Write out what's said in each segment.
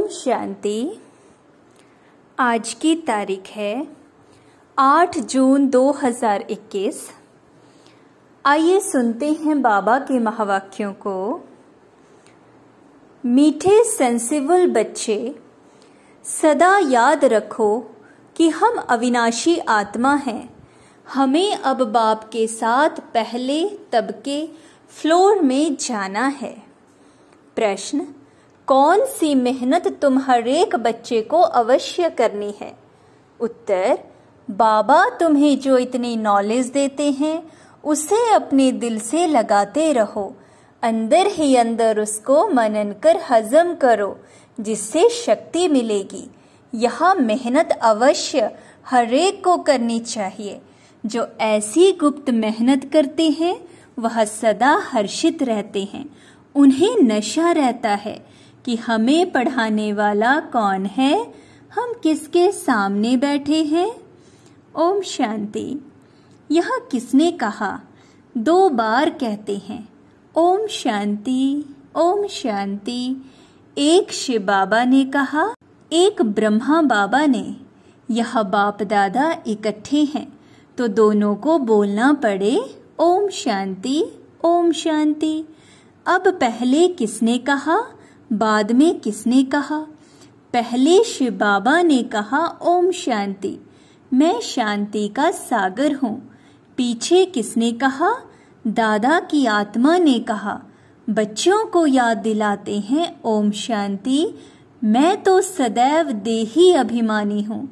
ओम शांति आज की तारीख है 8 जून 2021 आइए सुनते हैं बाबा के महावाक्यों को मीठे सेंसिबल बच्चे सदा याद रखो कि हम अविनाशी आत्मा हैं हमें अब बाप के साथ पहले तबके फ्लोर में जाना है प्रश्न कौन सी मेहनत तुम हर एक बच्चे को अवश्य करनी है उत्तर बाबा तुम्हें जो इतनी नॉलेज देते हैं उसे अपने दिल से लगाते रहो अंदर ही अंदर उसको मनन कर हजम करो जिससे शक्ति मिलेगी यह मेहनत अवश्य हरेक को करनी चाहिए जो ऐसी गुप्त मेहनत करते हैं वह सदा हर्षित रहते हैं उन्हें नशा रहता है कि हमें पढ़ाने वाला कौन है हम किसके सामने बैठे हैं ओम शांति यह किसने कहा दो बार कहते हैं ओम शांति ओम शांति एक शिव बाबा ने कहा एक ब्रह्मा बाबा ने यह बाप दादा इकट्ठे हैं तो दोनों को बोलना पड़े ओम शांति ओम शांति अब पहले किसने कहा बाद में किसने कहा पहले शिव बाबा ने कहा ओम शांति मैं शांति का सागर हूँ पीछे किसने कहा दादा की आत्मा ने कहा बच्चों को याद दिलाते हैं ओम शांति मैं तो सदैव देही अभिमानी हूँ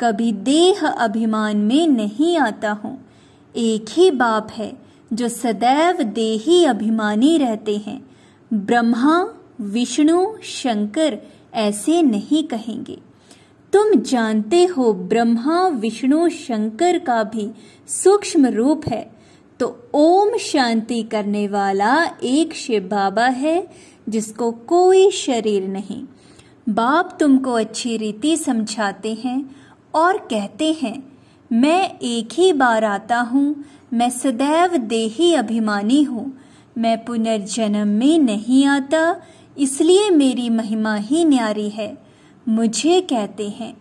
कभी देह अभिमान में नहीं आता हूँ एक ही बाप है जो सदैव देही अभिमानी रहते हैं ब्रह्मा विष्णु शंकर ऐसे नहीं कहेंगे तुम जानते हो ब्रह्मा विष्णु शंकर का भी सूक्ष्म रूप है तो ओम शांति करने वाला एक शिव बाबा है जिसको कोई शरीर नहीं बाप तुमको अच्छी रीति समझाते हैं और कहते हैं मैं एक ही बार आता हूँ मैं सदैव देही अभिमानी हूँ मैं पुनर्जन्म में नहीं आता इसलिए मेरी महिमा ही न्यारी है मुझे कहते हैं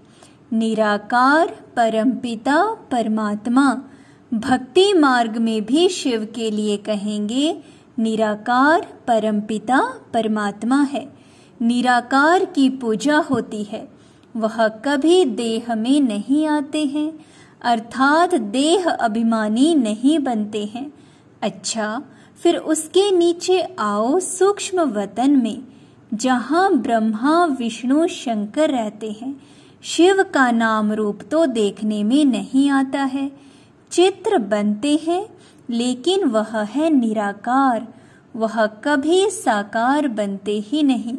निराकार परमपिता परमात्मा भक्ति मार्ग में भी शिव के लिए कहेंगे निराकार परमपिता परमात्मा है निराकार की पूजा होती है वह कभी देह में नहीं आते हैं अर्थात देह अभिमानी नहीं बनते हैं अच्छा फिर उसके नीचे आओ सूक्ष्म वतन में जहाँ ब्रह्मा विष्णु शंकर रहते हैं शिव का नाम रूप तो देखने में नहीं आता है चित्र बनते हैं लेकिन वह है निराकार वह कभी साकार बनते ही नहीं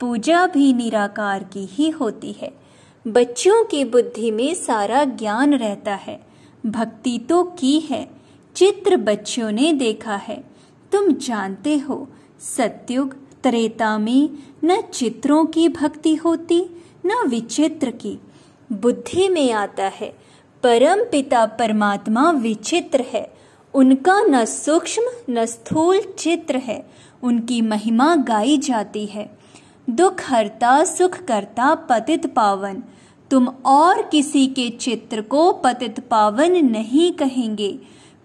पूजा भी निराकार की ही होती है बच्चों की बुद्धि में सारा ज्ञान रहता है भक्ति तो की है चित्र बच्चों ने देखा है तुम जानते हो सत्युग त्रेता में न चित्रों की भक्ति होती न विचित्र की बुद्धि में आता है परम पिता परमात्मा विचित्र है उनका न सूक्ष्म न स्थूल चित्र है उनकी महिमा गाई जाती है दुख हरता सुख करता पतित पावन तुम और किसी के चित्र को पतित पावन नहीं कहेंगे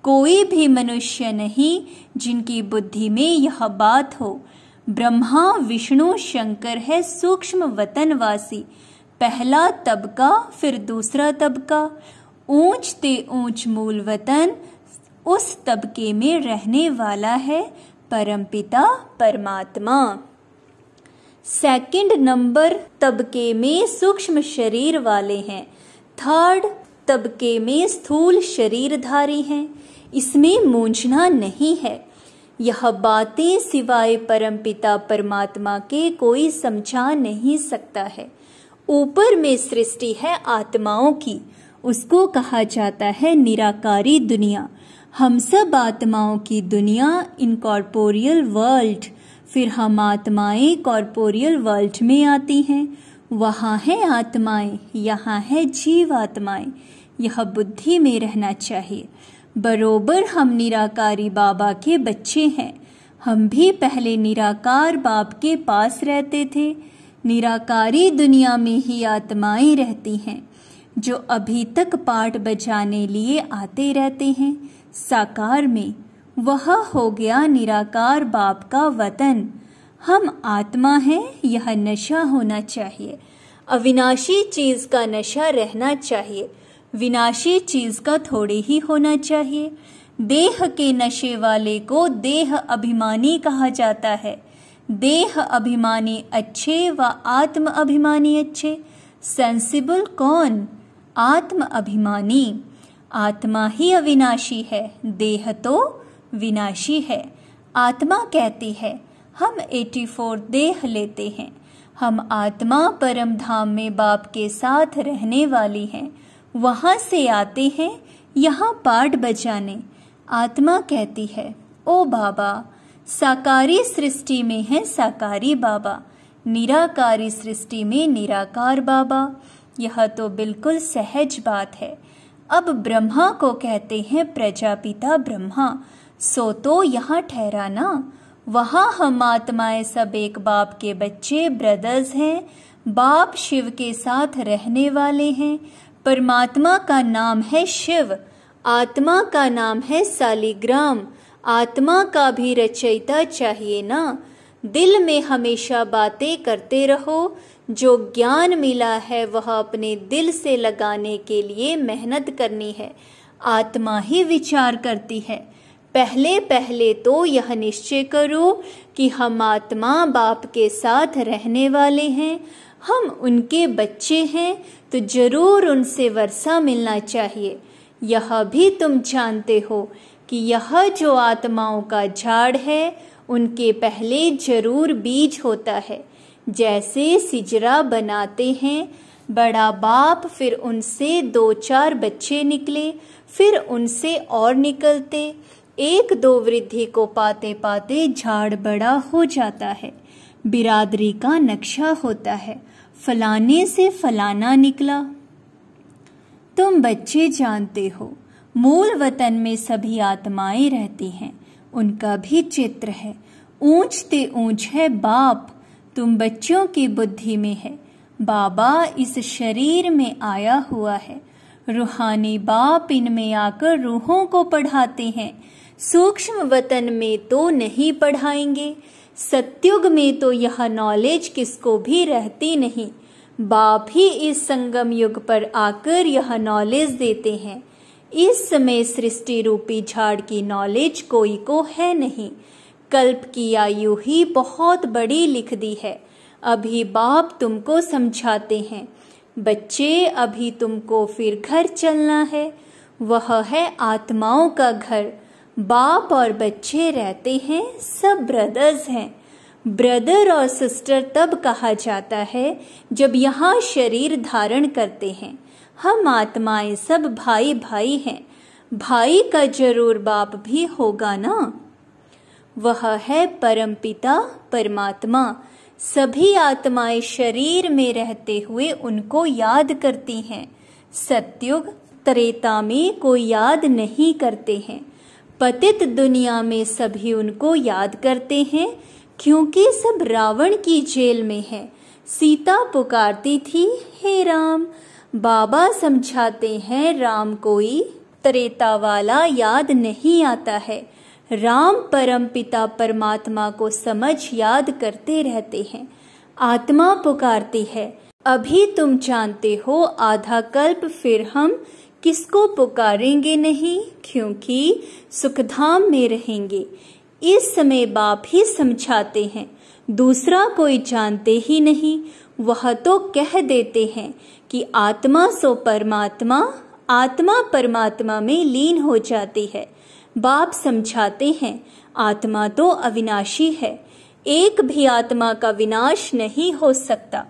कोई भी मनुष्य नहीं जिनकी बुद्धि में यह बात हो ब्रह्मा विष्णु शंकर है सूक्ष्म वतनवासी पहला तबका फिर दूसरा तबका ऊंच ते ऊंच मूल वतन उस तबके में रहने वाला है परमपिता परमात्मा सेकंड नंबर तबके में सूक्ष्म शरीर वाले हैं थर्ड तबके में स्थूल शरीरधारी हैं इसमें मूंझना नहीं है यह बातें सिवाय परमपिता परमात्मा के कोई समझा नहीं सकता है ऊपर में सृष्टि है आत्माओं की उसको कहा जाता है निराकारी दुनिया हम सब आत्माओं की दुनिया इनकॉर्पोरियल वर्ल्ड फिर हम आत्माएं कॉर्पोरियल वर्ल्ड में आती हैं वहाँ है आत्माएं यहाँ है जीव आत्माएं यह बुद्धि में रहना चाहिए बरोबर हम निराकारी बाबा के बच्चे हैं हम भी पहले निराकार बाप के पास रहते थे निराकारी दुनिया में ही आत्माएं रहती हैं जो अभी तक पाठ बजाने लिए आते रहते हैं साकार में वह हो गया निराकार बाप का वतन हम आत्मा हैं यह नशा होना चाहिए अविनाशी चीज का नशा रहना चाहिए विनाशी चीज का थोड़े ही होना चाहिए देह के नशे वाले को देह अभिमानी कहा जाता है देह अभिमानी अच्छे व आत्म अभिमानी अच्छे सेंसिबल कौन आत्म अभिमानी आत्मा ही अविनाशी है देह तो विनाशी है आत्मा कहती है हम 84 देह लेते हैं हम आत्मा परम धाम में बाप के साथ रहने वाली हैं वहाँ से आते हैं यहाँ पाठ बजाने आत्मा कहती है ओ बाबा साकारी सृष्टि में है साकारी बाबा निराकारी सृष्टि में निराकार बाबा यह तो बिल्कुल सहज बात है अब ब्रह्मा को कहते हैं प्रजापिता ब्रह्मा सो तो यहाँ ठहराना वहाँ हम आत्माएं सब एक बाप के बच्चे ब्रदर्स हैं बाप शिव के साथ रहने वाले हैं परमात्मा का नाम है शिव आत्मा का नाम है सालिग्राम आत्मा का भी रचयिता चाहिए ना दिल में हमेशा बातें करते रहो जो ज्ञान मिला है वह अपने दिल से लगाने के लिए मेहनत करनी है आत्मा ही विचार करती है पहले पहले तो यह निश्चय करो कि हम आत्मा बाप के साथ रहने वाले हैं हम उनके बच्चे हैं तो ज़रूर उनसे वर्षा मिलना चाहिए यह भी तुम जानते हो कि यह जो आत्माओं का झाड़ है उनके पहले जरूर बीज होता है जैसे सिजरा बनाते हैं बड़ा बाप फिर उनसे दो चार बच्चे निकले फिर उनसे और निकलते एक दो वृद्धि को पाते पाते झाड़ बड़ा हो जाता है बिरादरी का नक्शा होता है फलाने से फलाना निकला तुम बच्चे जानते हो मूल वतन में सभी आत्माएं रहती हैं उनका भी चित्र है ऊंच ते ऊंच है बाप तुम बच्चों की बुद्धि में है बाबा इस शरीर में आया हुआ है रूहानी बाप इनमें आकर रूहों को पढ़ाते हैं सूक्ष्म वतन में तो नहीं पढ़ाएंगे सत्युग में तो यह नॉलेज किसको भी रहती नहीं बाप ही इस संगम युग पर आकर यह नॉलेज देते हैं इस समय सृष्टि रूपी झाड़ की नॉलेज कोई को है नहीं कल्प की आयु ही बहुत बड़ी लिख दी है अभी बाप तुमको समझाते हैं बच्चे अभी तुमको फिर घर चलना है वह है आत्माओं का घर बाप और बच्चे रहते हैं सब ब्रदर्स हैं ब्रदर और सिस्टर तब कहा जाता है जब यहाँ शरीर धारण करते हैं हम आत्माएं सब भाई भाई हैं भाई का जरूर बाप भी होगा ना वह है परमपिता परमात्मा सभी आत्माएं शरीर में रहते हुए उनको याद करती हैं सत्युग त्रेता में कोई याद नहीं करते हैं पतित दुनिया में सभी उनको याद करते हैं क्योंकि सब रावण की जेल में है सीता पुकारती थी हे राम बाबा समझाते हैं राम कोई त्रेता वाला याद नहीं आता है राम परम पिता परमात्मा को समझ याद करते रहते हैं आत्मा पुकारती है अभी तुम जानते हो आधा कल्प फिर हम किसको पुकारेंगे नहीं क्योंकि सुखधाम में रहेंगे इस समय बाप ही समझाते हैं दूसरा कोई जानते ही नहीं वह तो कह देते हैं कि आत्मा सो परमात्मा आत्मा परमात्मा में लीन हो जाती है बाप समझाते हैं आत्मा तो अविनाशी है एक भी आत्मा का विनाश नहीं हो सकता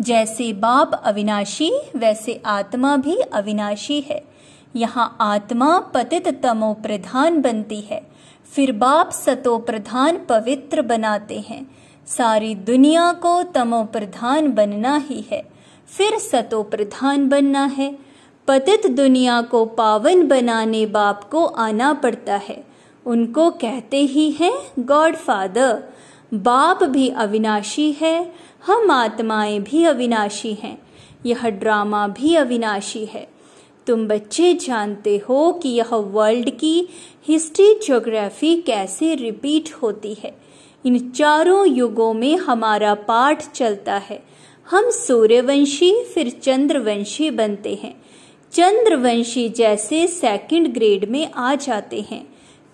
जैसे बाप अविनाशी वैसे आत्मा भी अविनाशी है यहाँ आत्मा पतित तमो प्रधान बनती है फिर बाप सतो प्रधान पवित्र बनाते हैं सारी दुनिया को तमो प्रधान बनना ही है फिर सतो प्रधान बनना है पतित दुनिया को पावन बनाने बाप को आना पड़ता है उनको कहते ही हैं गॉड फादर बाप भी अविनाशी है हम आत्माएं भी अविनाशी हैं यह ड्रामा भी अविनाशी है तुम बच्चे जानते हो कि यह वर्ल्ड की हिस्ट्री ज्योग्राफी कैसे रिपीट होती है इन चारों युगों में हमारा पाठ चलता है हम सूर्यवंशी फिर चंद्रवंशी बनते हैं चंद्रवंशी जैसे सेकंड ग्रेड में आ जाते हैं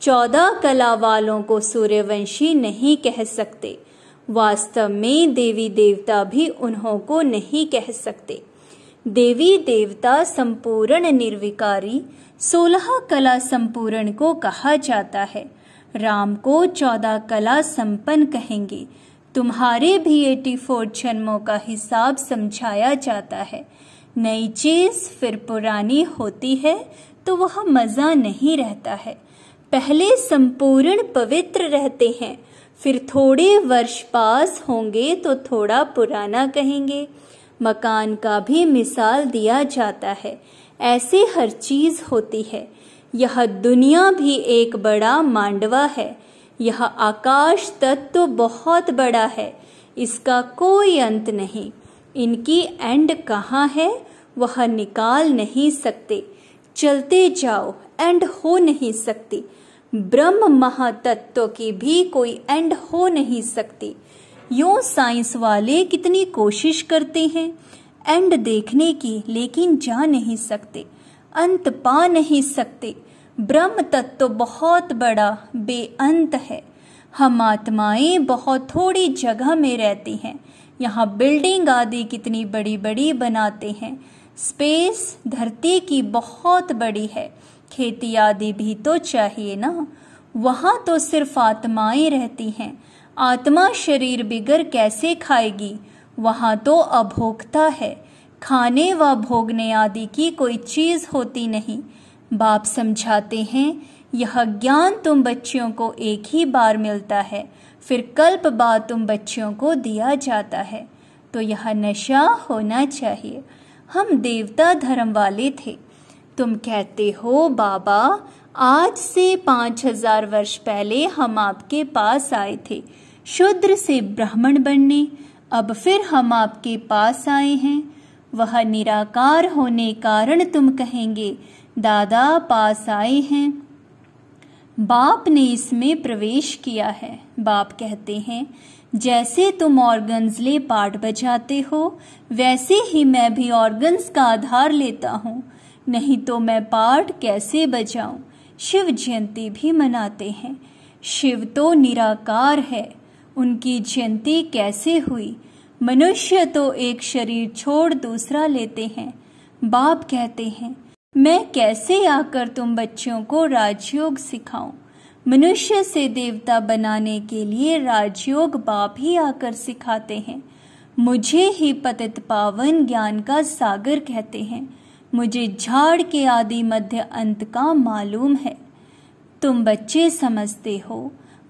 चौदह कला वालों को सूर्यवंशी नहीं कह सकते वास्तव में देवी देवता भी उन्हों को नहीं कह सकते देवी देवता संपूर्ण निर्विकारी सोलह कला संपूर्ण को कहा जाता है राम को चौदह कला संपन्न कहेंगे तुम्हारे भी एटी फोर जन्मों का हिसाब समझाया जाता है नई चीज फिर पुरानी होती है तो वह मजा नहीं रहता है पहले संपूर्ण पवित्र रहते हैं फिर थोड़े वर्ष पास होंगे तो थोड़ा पुराना कहेंगे मकान का भी मिसाल दिया जाता है ऐसे हर चीज़ होती है यह दुनिया भी एक बड़ा मांडवा है यह आकाश तत्व तो बहुत बड़ा है इसका कोई अंत नहीं इनकी एंड कहाँ है वह निकाल नहीं सकते चलते जाओ एंड हो नहीं सकती ब्रह्म महातत्व की भी कोई एंड हो नहीं सकती यो साइंस वाले कितनी कोशिश करते हैं एंड देखने की लेकिन जा नहीं सकते अंत पा नहीं सकते ब्रह्म तत्व बहुत बड़ा बेअंत है हम आत्माएं बहुत थोड़ी जगह में रहती हैं यहाँ बिल्डिंग आदि कितनी बड़ी बड़ी बनाते हैं स्पेस धरती की बहुत बड़ी है खेती आदि भी तो चाहिए ना वहाँ तो सिर्फ आत्माएं रहती हैं आत्मा शरीर बिगर कैसे खाएगी वहाँ तो अभोक्ता है खाने व भोगने आदि की कोई चीज़ होती नहीं बाप समझाते हैं यह ज्ञान तुम बच्चियों को एक ही बार मिलता है फिर कल्प बाद तुम बच्चियों को दिया जाता है तो यह नशा होना चाहिए हम देवता धर्म वाले थे तुम कहते हो बाबा आज से पांच हजार वर्ष पहले हम आपके पास आए थे शुद्र से ब्राह्मण बनने अब फिर हम आपके पास आए हैं वह निराकार होने कारण तुम कहेंगे दादा पास आए हैं बाप ने इसमें प्रवेश किया है बाप कहते हैं जैसे तुम ऑर्गन्स ले पार्ट बजाते हो वैसे ही मैं भी ऑर्गन्स का आधार लेता हूँ नहीं तो मैं पाठ कैसे बजाऊं? शिव जयंती भी मनाते हैं शिव तो निराकार है उनकी जयंती कैसे हुई मनुष्य तो एक शरीर छोड़ दूसरा लेते हैं बाप कहते हैं मैं कैसे आकर तुम बच्चों को राजयोग सिखाऊं? मनुष्य से देवता बनाने के लिए राजयोग बाप ही आकर सिखाते हैं मुझे ही पतित पावन ज्ञान का सागर कहते हैं मुझे झाड़ के आदि मध्य अंत का मालूम है तुम बच्चे समझते हो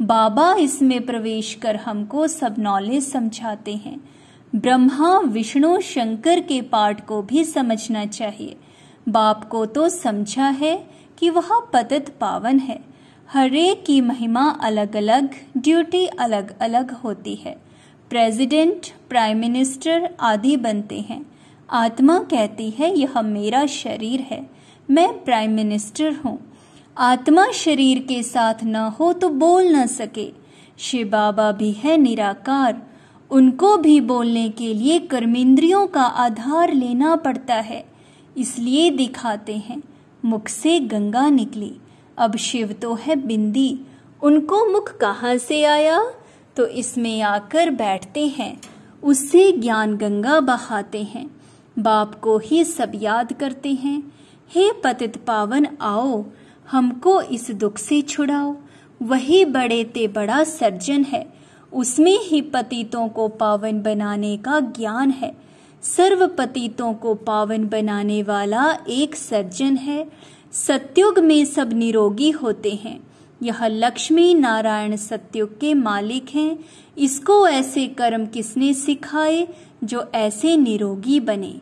बाबा इसमें प्रवेश कर हमको सब नॉलेज समझाते हैं ब्रह्मा विष्णु शंकर के पाठ को भी समझना चाहिए बाप को तो समझा है कि वह पतित पावन है हरेक की महिमा अलग अलग ड्यूटी अलग अलग होती है प्रेसिडेंट प्राइम मिनिस्टर आदि बनते हैं आत्मा कहती है यह मेरा शरीर है मैं प्राइम मिनिस्टर हूँ आत्मा शरीर के साथ न हो तो बोल ना सके शिव बाबा भी है निराकार उनको भी बोलने के लिए कर्मेंद्रियों का आधार लेना पड़ता है इसलिए दिखाते हैं मुख से गंगा निकली अब शिव तो है बिंदी उनको मुख कहाँ से आया तो इसमें आकर बैठते हैं उससे ज्ञान गंगा बहाते हैं बाप को ही सब याद करते हैं हे पतित पावन आओ हमको इस दुख से छुड़ाओ वही बड़े ते बड़ा सर्जन है उसमें ही पतितों को पावन बनाने का ज्ञान है सर्व पतितों को पावन बनाने वाला एक सर्जन है सत्युग में सब निरोगी होते हैं यह लक्ष्मी नारायण सत्युग के मालिक हैं इसको ऐसे कर्म किसने सिखाए जो ऐसे निरोगी बने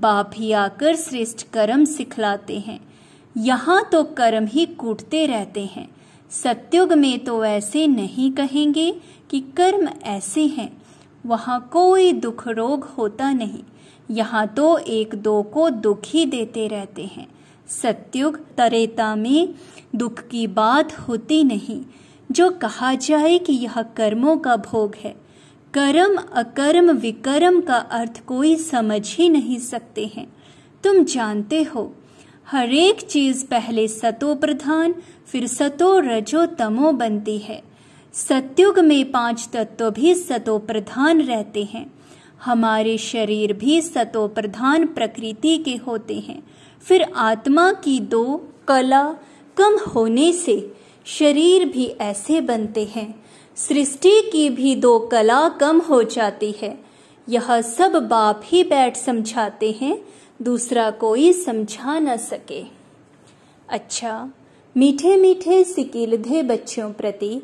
बाप ही आकर श्रेष्ठ कर्म सिखलाते हैं यहाँ तो कर्म ही कूटते रहते हैं सत्युग में तो ऐसे नहीं कहेंगे कि कर्म ऐसे हैं वहाँ कोई दुख रोग होता नहीं यहाँ तो एक दो को दुख ही देते रहते हैं सत्युग तरेता में दुख की बात होती नहीं जो कहा जाए कि यह कर्मों का भोग है कर्म अकर्म विकर्म का अर्थ कोई समझ ही नहीं सकते हैं तुम जानते हो हरेक चीज पहले सतो प्रधान फिर सतो रजो तमो बनती है सत्युग में पांच तत्व भी सतो प्रधान रहते हैं हमारे शरीर भी सतो प्रधान प्रकृति के होते हैं फिर आत्मा की दो कला कम होने से शरीर भी ऐसे बनते हैं सृष्टि की भी दो कला कम हो जाती है यह सब बाप ही बैठ समझाते हैं दूसरा कोई समझा न सके अच्छा मीठे मीठे सिकीलधे बच्चों प्रति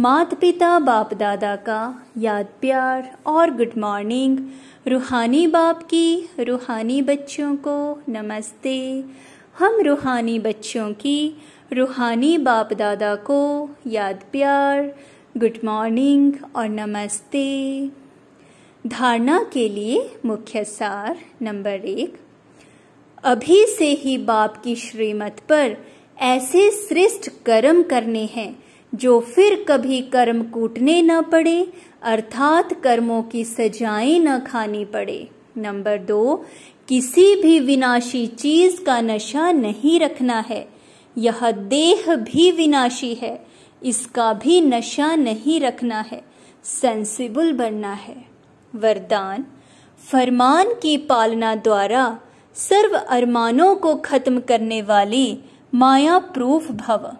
मात पिता बाप दादा का याद प्यार और गुड मॉर्निंग रूहानी बाप की रूहानी बच्चों को नमस्ते हम रूहानी बच्चों की रूहानी बाप दादा को याद प्यार गुड मॉर्निंग और नमस्ते धारणा के लिए मुख्य सार नंबर एक अभी से ही बाप की श्रीमत पर ऐसे श्रेष्ठ कर्म करने हैं जो फिर कभी कर्म कूटने न पड़े अर्थात कर्मों की सजाएं न खानी पड़े नंबर दो किसी भी विनाशी चीज का नशा नहीं रखना है यह देह भी विनाशी है इसका भी नशा नहीं रखना है सेंसिबल बनना है वरदान फरमान की पालना द्वारा सर्व अरमानों को खत्म करने वाली माया प्रूफ भव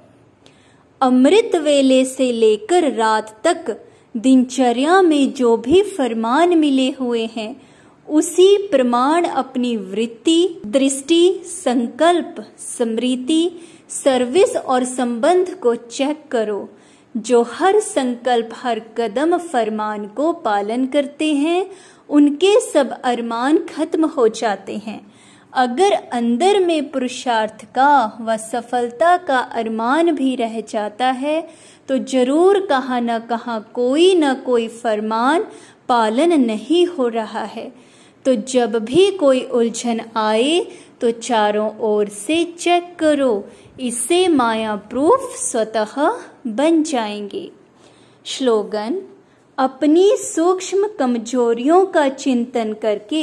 अमृत वेले से लेकर रात तक दिनचर्या में जो भी फरमान मिले हुए हैं उसी प्रमाण अपनी वृत्ति दृष्टि संकल्प स्मृति सर्विस और संबंध को चेक करो जो हर संकल्प हर कदम फरमान को पालन करते हैं उनके सब अरमान खत्म हो जाते हैं अगर अंदर में पुरुषार्थ का व सफलता का अरमान भी रह जाता है तो जरूर कहाँ न कहाँ कोई न कोई फरमान पालन नहीं हो रहा है तो जब भी कोई उलझन आए तो चारों ओर से चेक करो इससे माया प्रूफ स्वतः बन जाएंगे श्लोगन अपनी सूक्ष्म कमजोरियों का चिंतन करके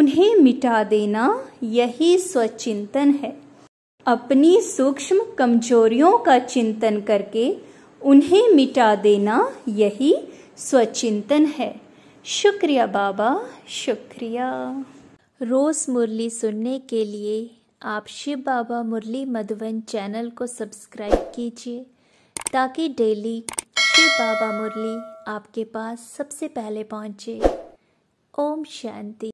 उन्हें मिटा देना यही स्वचिंतन है अपनी सूक्ष्म कमजोरियों का चिंतन करके उन्हें मिटा देना यही स्वचिंतन है शुक्रिया बाबा शुक्रिया रोज़ मुरली सुनने के लिए आप शिव बाबा मुरली मधुबन चैनल को सब्सक्राइब कीजिए ताकि डेली शिव बाबा मुरली आपके पास सबसे पहले पहुंचे ओम शांति